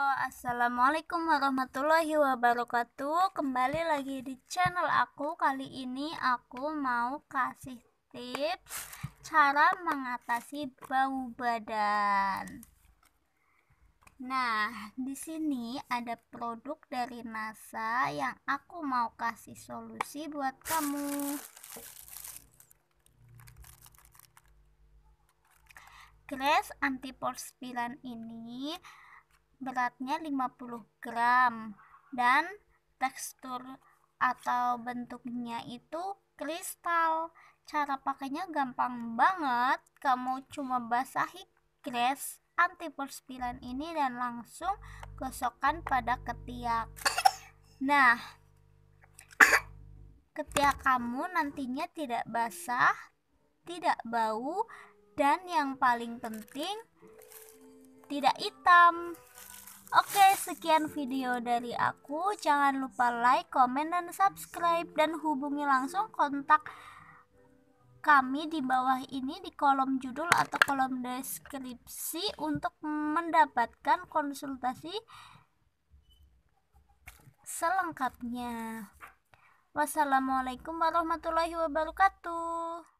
Assalamualaikum warahmatullahi wabarakatuh Kembali lagi di channel aku Kali ini aku mau kasih tips Cara mengatasi bau badan Nah, di sini ada produk dari NASA Yang aku mau kasih solusi buat kamu Grace Antiporspiran ini beratnya 50 gram dan tekstur atau bentuknya itu kristal cara pakainya gampang banget kamu cuma basahi kres anti perspiran ini dan langsung gosokkan pada ketiak nah ketiak kamu nantinya tidak basah tidak bau dan yang paling penting tidak hitam Oke, sekian video dari aku. Jangan lupa like, komen, dan subscribe dan hubungi langsung kontak kami di bawah ini di kolom judul atau kolom deskripsi untuk mendapatkan konsultasi selengkapnya. Wassalamualaikum warahmatullahi wabarakatuh.